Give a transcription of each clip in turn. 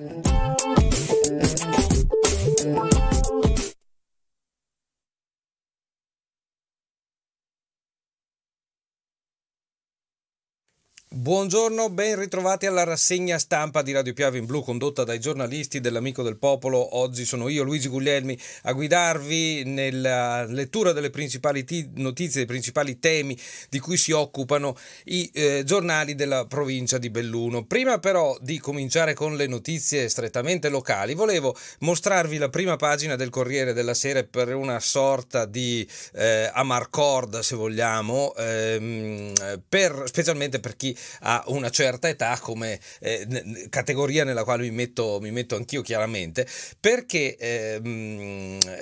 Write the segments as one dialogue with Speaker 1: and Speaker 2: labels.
Speaker 1: Mm-hmm. Buongiorno, ben ritrovati alla rassegna stampa di Radio Piave in Blu condotta dai giornalisti dell'Amico del Popolo. Oggi sono io, Luigi Guglielmi, a guidarvi nella lettura delle principali notizie, dei principali temi di cui si occupano i eh, giornali della provincia di Belluno. Prima però di cominciare con le notizie strettamente locali, volevo mostrarvi la prima pagina del Corriere della Sera per una sorta di eh, amarcord, se vogliamo, ehm, per, specialmente per chi a una certa età come eh, categoria nella quale mi metto, mi metto anch'io chiaramente, perché eh,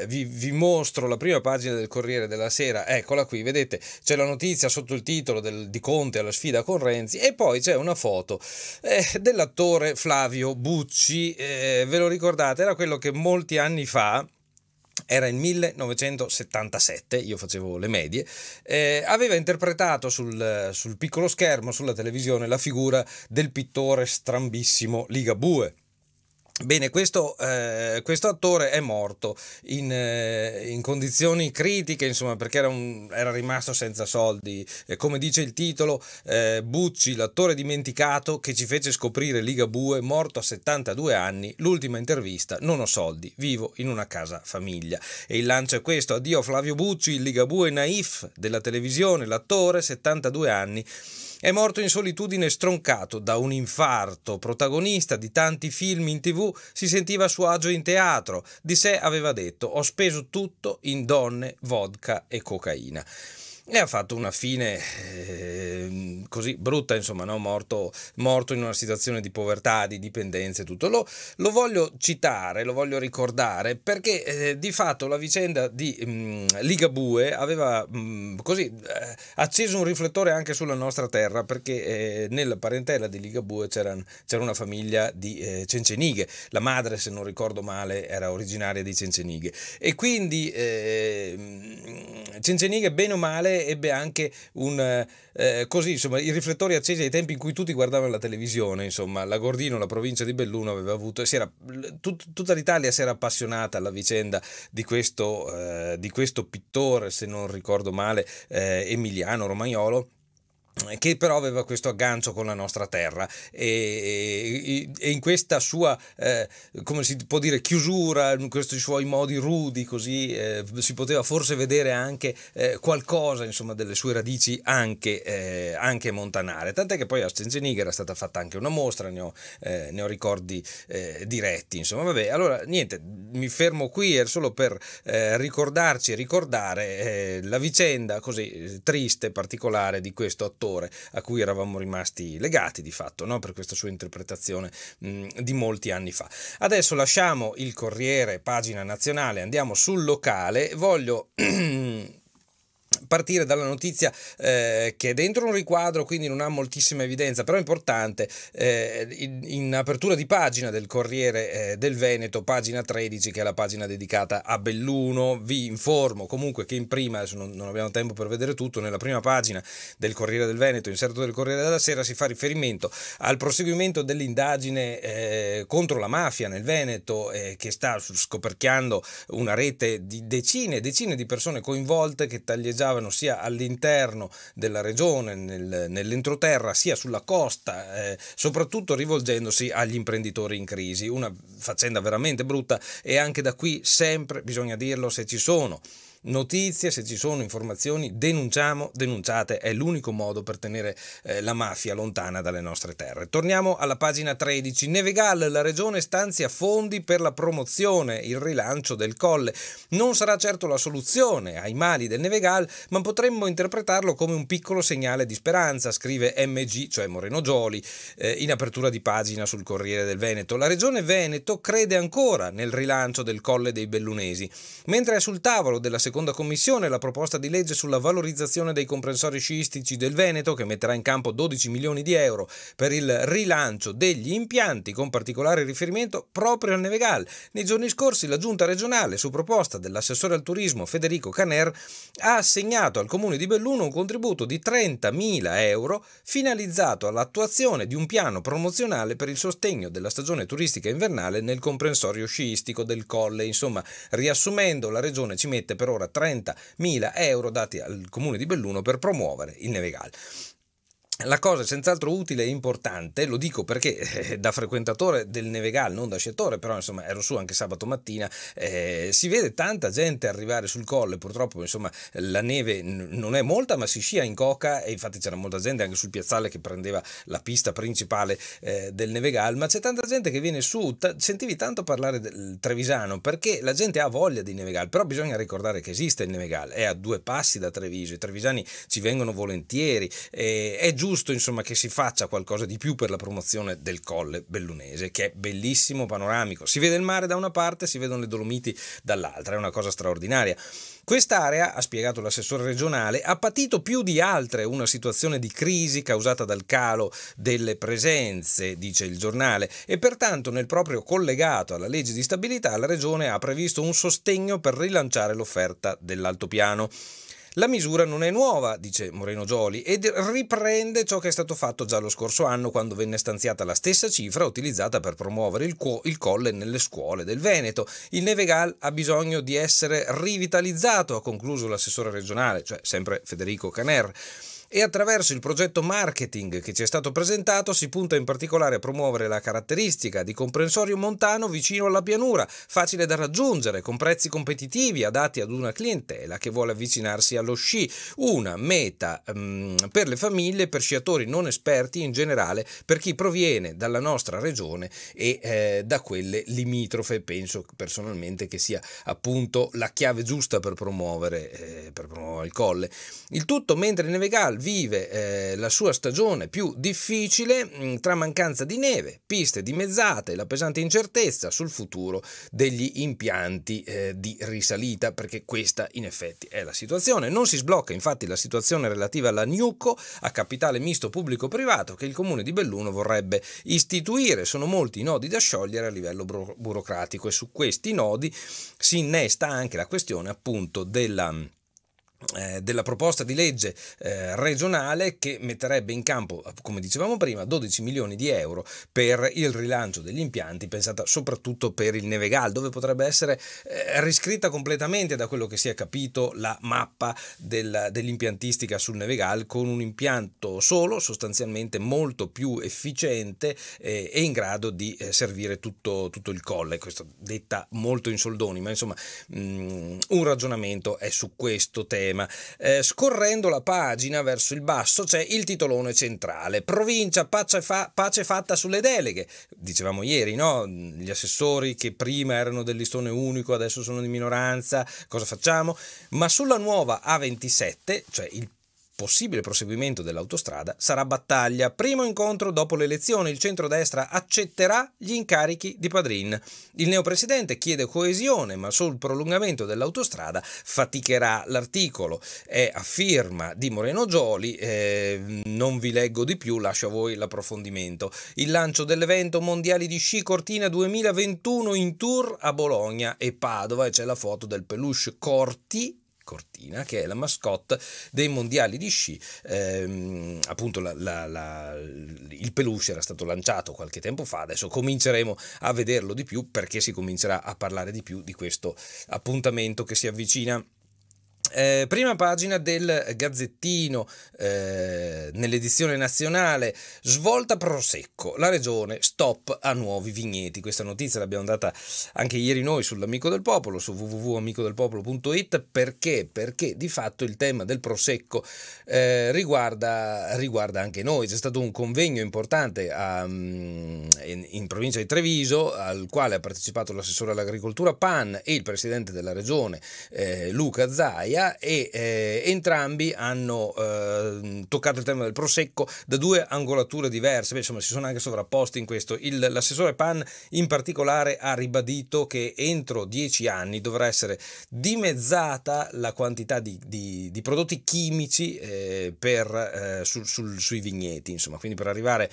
Speaker 1: vi, vi, mostro la prima pagina del Corriere della Sera, eccola qui, vedete, c'è la notizia sotto il titolo del, di Conte alla sfida con Renzi e poi c'è una foto eh, dell'attore Flavio Bucci, eh, ve lo ricordate, era quello che molti anni fa era il 1977, io facevo le medie, eh, aveva interpretato sul, sul piccolo schermo, sulla televisione, la figura del pittore strambissimo Ligabue Bene, questo, eh, questo, attore è morto in, eh, in, condizioni critiche, insomma, perché era, un, era rimasto senza soldi. Eh, come dice il titolo, eh, Bucci, l'attore dimenticato che ci fece scoprire Ligabue, morto a 72 anni, l'ultima intervista, non ho soldi, vivo in una casa famiglia. E il lancio è questo, addio Flavio Bucci, il Ligabue naif della televisione, l'attore, 72 anni è morto in solitudine stroncato da un infarto, protagonista di tanti film in tv, si sentiva a suo agio in teatro, di sé aveva detto ho speso tutto in donne, vodka e cocaina e ha fatto una fine eh, così brutta, insomma, no? morto, morto, in una situazione di povertà, di dipendenza e tutto. Lo, lo voglio citare, lo voglio ricordare perché eh, di fatto la vicenda di mh, mm, Ligabue aveva mh, mm, così eh, acceso un riflettore anche sulla nostra terra perché eh, nella parentela di Ligabue c'era, c'era una famiglia di eh, Cencenighe, la madre se non ricordo male era originaria di Cencenighe e quindi ehm, Cencenighe bene o male ebbe anche un eh, così, insomma, i riflettori accesi ai tempi in cui tutti guardavano la televisione, insomma, la Gordino, la provincia di Belluno aveva avuto era, tut, tutta l'Italia si era appassionata alla vicenda di questo, eh, di questo pittore, se non ricordo male, eh, Emiliano Romagnolo che però aveva questo aggancio con la nostra terra e, e, e in questa sua, eh, come si può dire, chiusura, in questi suoi modi rudi, così eh, si poteva forse vedere anche eh, qualcosa insomma, delle sue radici anche, eh, anche, montanare. Tant'è che poi a Stenzenig era stata fatta anche una mostra, ne ho, eh, ne ho ricordi eh, diretti. Insomma, vabbè, allora niente, mi fermo qui è solo per ricordarci e ricordare la vicenda così triste, particolare di questo attore autore a cui eravamo rimasti legati di fatto no? per questa sua interpretazione mh, mm, di molti anni fa. Adesso lasciamo il Corriere, pagina nazionale, andiamo sul locale, voglio partire dalla notizia eh, che è dentro un riquadro, quindi non ha moltissima evidenza, però è importante, eh, in, in, apertura di pagina del Corriere eh, del Veneto, pagina 13, che è la pagina dedicata a Belluno, vi informo comunque che in prima, adesso non, non abbiamo tempo per vedere tutto, nella prima pagina del Corriere del Veneto, inserto del Corriere della Sera, si fa riferimento al proseguimento dell'indagine eh, contro la mafia nel Veneto, eh, che sta scoperchiando una rete di decine e decine di persone coinvolte che taglieggiano galleggiavano sia all'interno della regione, nel, nell'entroterra, sia sulla costa, eh, soprattutto rivolgendosi agli imprenditori in crisi. Una faccenda veramente brutta e anche da qui sempre, bisogna dirlo, se ci sono notizie, se ci sono informazioni, denunciamo, denunciate, è l'unico modo per tenere eh, la mafia lontana dalle nostre terre. Torniamo alla pagina 13. Nevegal, la regione stanzia fondi per la promozione, il rilancio del colle. Non sarà certo la soluzione ai mali del Nevegal, ma potremmo interpretarlo come un piccolo segnale di speranza, scrive MG, cioè Moreno Gioli, eh, in apertura di pagina sul Corriere del Veneto. La regione Veneto crede ancora nel rilancio del colle dei Bellunesi, mentre è sul tavolo della seconda commissione la proposta di legge sulla valorizzazione dei comprensori sciistici del Veneto che metterà in campo 12 milioni di euro per il rilancio degli impianti con particolare riferimento proprio al Nevegal. Nei giorni scorsi la giunta regionale su proposta dell'assessore al turismo Federico Caner ha assegnato al comune di Belluno un contributo di 30.000 euro finalizzato all'attuazione di un piano promozionale per il sostegno della stagione turistica invernale nel comprensorio sciistico del Colle. Insomma, riassumendo, la regione ci mette per ora ora 30.000 euro dati al comune di Belluno per promuovere il Nevegal. La cosa è senz'altro utile e importante, lo dico perché eh, da frequentatore del Nevegal, non da scettore, però insomma ero su anche sabato mattina, eh, si vede tanta gente arrivare sul colle, purtroppo insomma la neve n- non è molta ma si scia in coca e infatti c'era molta gente anche sul piazzale che prendeva la pista principale eh, del Nevegal, ma c'è tanta gente che viene su, t- sentivi tanto parlare del Trevisano perché la gente ha voglia di Nevegal, però bisogna ricordare che esiste il Nevegal, è a due passi da Treviso, i trevisani ci vengono volentieri, eh, è giusto giusto insomma, che si faccia qualcosa di più per la promozione del colle bellunese, che è bellissimo, panoramico. Si vede il mare da una parte, si vedono le Dolomiti dall'altra, è una cosa straordinaria. Quest'area, ha spiegato l'assessore regionale, ha patito più di altre una situazione di crisi causata dal calo delle presenze, dice il giornale, e pertanto nel proprio collegato alla legge di stabilità la regione ha previsto un sostegno per rilanciare l'offerta dell'altopiano. La misura non è nuova, dice Moreno Gioli, ed riprende ciò che è stato fatto già lo scorso anno quando venne stanziata la stessa cifra utilizzata per promuovere il, co- il colle nelle scuole del Veneto. Il Nevegal ha bisogno di essere rivitalizzato, ha concluso l'assessore regionale, cioè sempre Federico Caner e attraverso il progetto marketing che ci è stato presentato si punta in particolare a promuovere la caratteristica di comprensorio montano vicino alla pianura, facile da raggiungere, con prezzi competitivi adatti ad una clientela che vuole avvicinarsi allo sci, una meta um, per le famiglie, per sciatori non esperti in generale, per chi proviene dalla nostra regione e eh, da quelle limitrofe, penso personalmente che sia appunto la chiave giusta per promuovere, eh, per promuovere il colle. Il tutto mentre Nevegal vive eh, la sua stagione più difficile mh, mm, tra mancanza di neve, piste dimezzate e la pesante incertezza sul futuro degli impianti eh, di risalita, perché questa in effetti è la situazione. Non si sblocca infatti la situazione relativa alla Newco a capitale misto pubblico-privato che il comune di Belluno vorrebbe istituire. Sono molti i nodi da sciogliere a livello burocratico e su questi nodi si innesta anche la questione appunto della eh, della proposta di legge eh, regionale che metterebbe in campo, come dicevamo prima, 12 milioni di euro per il rilancio degli impianti, pensata soprattutto per il Nevegal, dove potrebbe essere eh, riscritta completamente da quello che si è capito la mappa dell'impiantistica sul Nevegal con un impianto solo, sostanzialmente molto più efficiente e in grado di servire tutto, tutto, il colle, questo detta molto in soldoni, ma insomma mm, un ragionamento è su questo tema problema. Eh, scorrendo la pagina verso il basso c'è il titolone centrale, provincia pace, fa- pace fatta sulle deleghe, dicevamo ieri, no? gli assessori che prima erano del listone unico, adesso sono di minoranza, cosa facciamo? Ma sulla nuova A27, cioè il possibile proseguimento dell'autostrada sarà battaglia. Primo incontro dopo l'elezione, il centrodestra accetterà gli incarichi di Padrin. Il neopresidente chiede coesione, ma sul prolungamento dell'autostrada faticherà l'articolo. È a firma di Moreno Gioli, eh, non vi leggo di più, lascio a voi l'approfondimento. Il lancio dell'evento mondiale di sci Cortina 2021 in tour a Bologna e Padova e c'è la foto del peluche Corti Cortina, che è la mascotte dei mondiali di sci. Eh, appunto la, la, la, il peluche era stato lanciato qualche tempo fa, adesso cominceremo a vederlo di più perché si comincerà a parlare di più di questo appuntamento che si avvicina. Eh, prima pagina del Gazzettino eh, nell'edizione nazionale, svolta Prosecco, la regione stop a nuovi vigneti. Questa notizia l'abbiamo data anche ieri noi sull'Amico del Popolo, su www.amicodelpopolo.it perché? perché di fatto il tema del Prosecco eh, riguarda, riguarda, anche noi. C'è stato un convegno importante a, um, in, in provincia di Treviso al quale ha partecipato l'assessore all'agricoltura Pan e il presidente della regione eh, Luca Zaia Italia e eh, entrambi hanno eh, toccato il tema del prosecco da due angolature diverse, Beh, insomma si sono anche sovrapposti in questo. Il, l'assessore Pan in particolare ha ribadito che entro dieci anni dovrà essere dimezzata la quantità di, di, di prodotti chimici eh, per, eh, sul, sul, sui vigneti, insomma, quindi per arrivare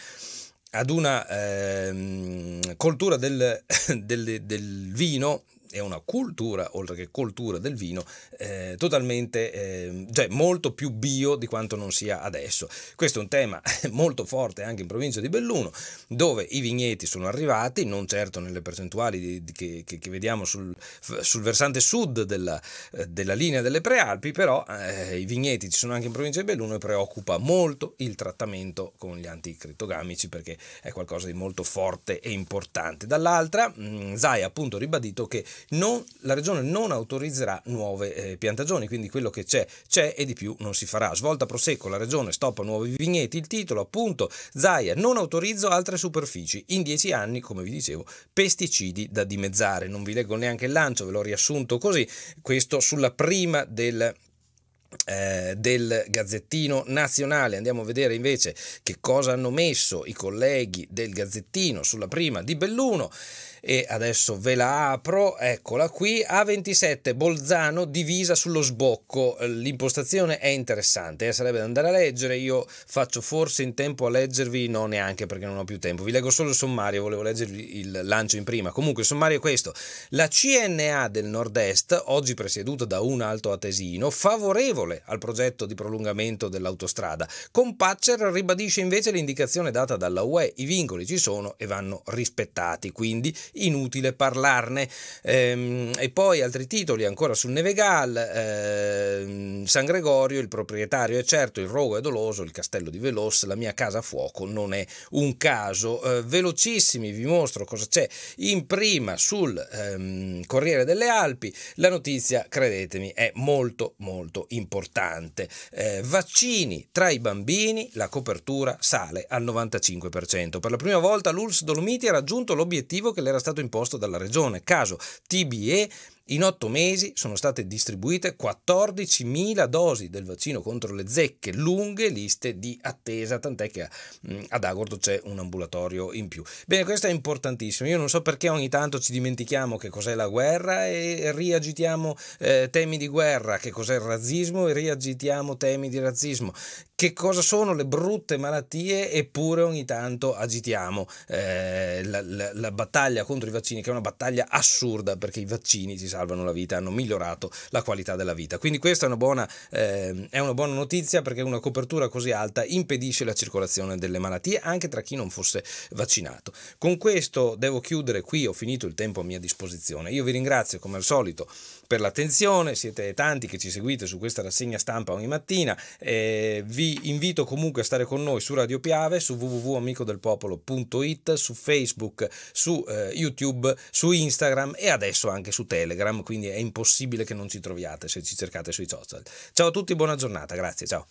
Speaker 1: ad una ehm, coltura del, del, del, vino e una cultura, oltre che cultura del vino, eh, totalmente, eh, cioè molto più bio di quanto non sia adesso. Questo è un tema molto forte anche in provincia di Belluno, dove i vigneti sono arrivati, non certo nelle percentuali di, di, che, che, che, vediamo sul, sul versante sud della, eh, della, linea delle prealpi, però eh, i vigneti ci sono anche in provincia di Belluno e preoccupa molto il trattamento con gli anticrittogamici perché è qualcosa di molto forte e importante. Dall'altra, mm, Zai ha appunto ribadito che non, la Regione non autorizzerà nuove eh, piantagioni, quindi quello che c'è c'è e di più non si farà. Svolta Prosecco, la Regione stoppa nuovi vigneti, il titolo appunto Zaia, non autorizzo altre superfici, in dieci anni, come vi dicevo, pesticidi da dimezzare. Non vi leggo neanche il lancio, ve l'ho riassunto così, questo sulla prima del eh, del Gazzettino Nazionale. Andiamo a vedere invece che cosa hanno messo i colleghi del Gazzettino sulla prima di Belluno e adesso ve la apro, eccola qui, A27 Bolzano divisa sullo sbocco, eh, l'impostazione è interessante, eh, sarebbe da andare a leggere, io faccio forse in tempo a leggervi, no neanche perché non ho più tempo, vi leggo solo il sommario, volevo leggervi il lancio in prima, comunque il sommario è questo, la CNA del nord-est, oggi presieduta da un alto atesino, favorevole al progetto di prolungamento dell'autostrada, con Patcher ribadisce invece l'indicazione data dalla UE, i vincoli ci sono e vanno rispettati, quindi inutile parlarne. Ehm, e poi altri titoli ancora sul Nevegal, ehm, San Gregorio, il proprietario è certo, il rogo è doloso, il castello di Velos, la mia casa a fuoco non è un caso. Eh, velocissimi vi mostro cosa c'è in prima sul ehm, Corriere delle Alpi, la notizia credetemi è molto molto importante. Eh, vaccini tra i bambini, la copertura sale al 95%. Per la prima volta l'ULS Dolomiti ha raggiunto l'obiettivo che le era stato imposto dalla regione. Caso TBE in otto mesi sono state distribuite 14.000 dosi del vaccino contro le zecche, lunghe liste di attesa, tant'è che mm, ad Agordo c'è un ambulatorio in più. Bene, questo è importantissimo. Io non so perché ogni tanto ci dimentichiamo che cos'è la guerra e riagitiamo eh, temi di guerra, che cos'è il razzismo e riagitiamo temi di razzismo, che cosa sono le brutte malattie eppure ogni tanto agitiamo eh, la, la, la battaglia contro i vaccini, che è una battaglia assurda perché i vaccini ci salvano la vita, hanno migliorato la qualità della vita. Quindi questa è una buona, eh, è una buona notizia perché una copertura così alta impedisce la circolazione delle malattie anche tra chi non fosse vaccinato. Con questo devo chiudere qui, ho finito il tempo a mia disposizione. Io vi ringrazio come al solito per l'attenzione, siete tanti che ci seguite su questa rassegna stampa ogni mattina, eh, vi invito comunque a stare con noi su Radio Piave, su www.amicodelpopolo.it, su Facebook, su eh, YouTube, su Instagram e adesso anche su Telegram Telegram, quindi è impossibile che non ci troviate se ci cercate sui social. Ciao a tutti, buona giornata, grazie, ciao.